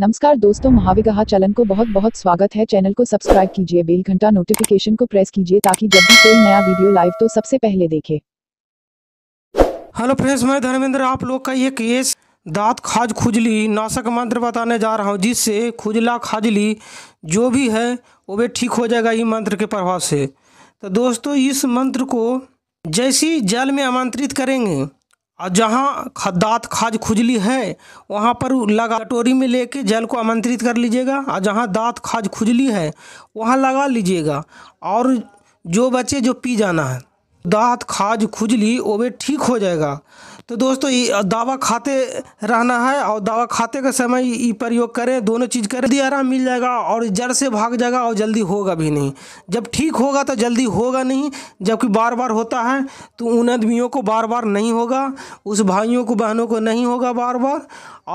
नमस्कार दोस्तों महाविगा चलन को बहुत बहुत स्वागत है चैनल को सब्सक्राइब कीजिए बेल घंटा नोटिफिकेशन को प्रेस कीजिए ताकि जब भी कोई नया वीडियो लाइव तो सबसे पहले देखे हेलो फ्रेंड्स मैं धर्मेंद्र आप लोग का ये केस दांत खाज खुजली नाशक मंत्र बताने जा रहा हूँ जिससे खुजला खाजली जो भी है वो भी ठीक हो जाएगा ये मंत्र के प्रभाव से तो दोस्तों इस मंत्र को जैसी जल में आमंत्रित करेंगे जहाँ दाँत खाज खुजली है वहाँ पर लगा कटोरी में लेके जल को आमंत्रित कर लीजिएगा और जहाँ दाँत खाज खुजली है वहाँ लगा लीजिएगा और जो बचे जो पी जाना है दाँत खाज खुजली वो भी ठीक हो जाएगा तो दोस्तों दवा खाते रहना है और दवा खाते के समय ये प्रयोग करें दोनों चीज़ करें जल्दी आराम मिल जाएगा और जड़ से भाग जाएगा और जल्दी होगा भी नहीं जब ठीक होगा तो जल्दी होगा नहीं जबकि बार बार होता है तो उन आदमियों को बार बार नहीं होगा उस भाइयों को बहनों को नहीं होगा बार बार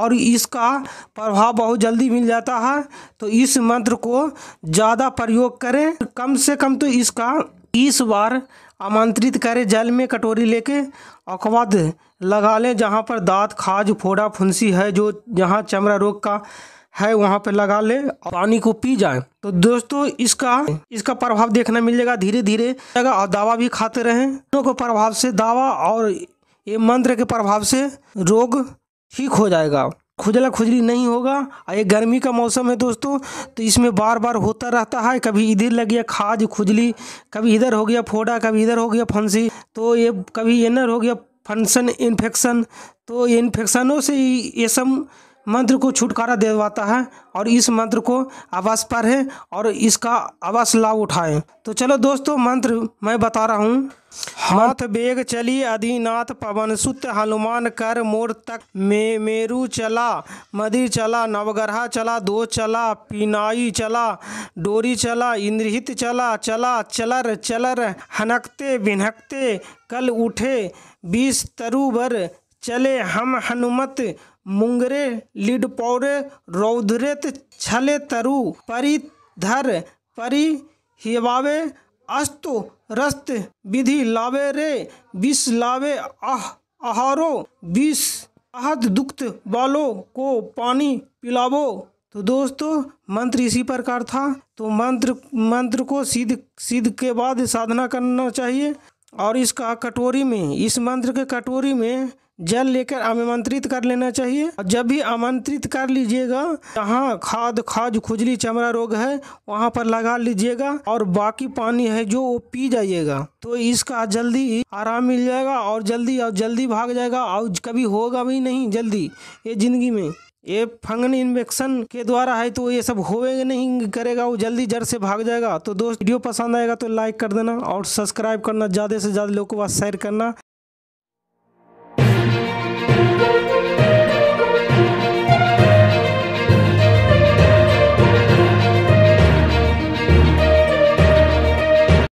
और इसका प्रभाव बहुत जल्दी मिल जाता है तो इस मंत्र को ज़्यादा प्रयोग करें कम से कम तो इसका इस बार आमंत्रित करें जल में कटोरी लेके अकवाद लगा लें जहाँ पर दांत खाज फोड़ा फुंसी है जो जहाँ चमड़ा रोग का है वहाँ पे लगा ले पानी को पी जाए तो दोस्तों इसका इसका प्रभाव देखना मिल जाएगा धीरे धीरे और दवा भी खाते रहें दोनों के प्रभाव से दवा और ये मंत्र के प्रभाव से रोग ठीक हो जाएगा खुजला खुजली नहीं होगा और ये गर्मी का मौसम है दोस्तों तो इसमें बार बार होता रहता है कभी इधर लग गया खाज खुजली कभी इधर हो गया फोड़ा कभी इधर हो गया फंसी तो ये कभी इनर हो गया फंक्शन इन्फेक्शन तो इन्फेक्शनों से ये सब मंत्र को छुटकारा दिलवाता है और इस मंत्र को आवास पर है और इसका आवास लाभ उठाएं तो चलो दोस्तों मंत्र मैं बता रहा हूँ हाथ बेग चली अधिनाथ पवन सुत हनुमान कर मोर तक मे मेरू चला मदिर चला नवगरहा चला दो चला पिनाई चला डोरी चला इंद्रहित चला चला चलर चलर हनकते बिनकते कल उठे बीस तरु बर चले हम हनुमत मुंगरे लिडपौरे रौद्रेत छले तरु परिधर परि हिवावे अस्तु रस्त विधि लावे रे विष लावे अह आहारो विष अहद दुक्त बालो को पानी पिलावो तो दोस्तों मंत्र इसी प्रकार था तो मंत्र मंत्र को सिद्ध सिद्ध के बाद साधना करना चाहिए और इसका कटोरी में इस मंत्र के कटोरी में जल लेकर आमंत्रित कर लेना चाहिए और जब भी आमंत्रित कर लीजिएगा जहाँ खाद खाज खुजली चमड़ा रोग है वहाँ पर लगा लीजिएगा और बाकी पानी है जो वो पी जाइएगा तो इसका जल्दी आराम मिल जाएगा और जल्दी और जल्दी भाग जाएगा और कभी होगा भी नहीं जल्दी ये जिंदगी में ये फंगन इन्फेक्शन के द्वारा है तो ये सब होएगा नहीं करेगा वो जल्दी जड़ से भाग जाएगा तो दोस्त वीडियो पसंद आएगा तो लाइक कर देना और सब्सक्राइब करना ज़्यादा से ज़्यादा लोगों के पास शेयर करना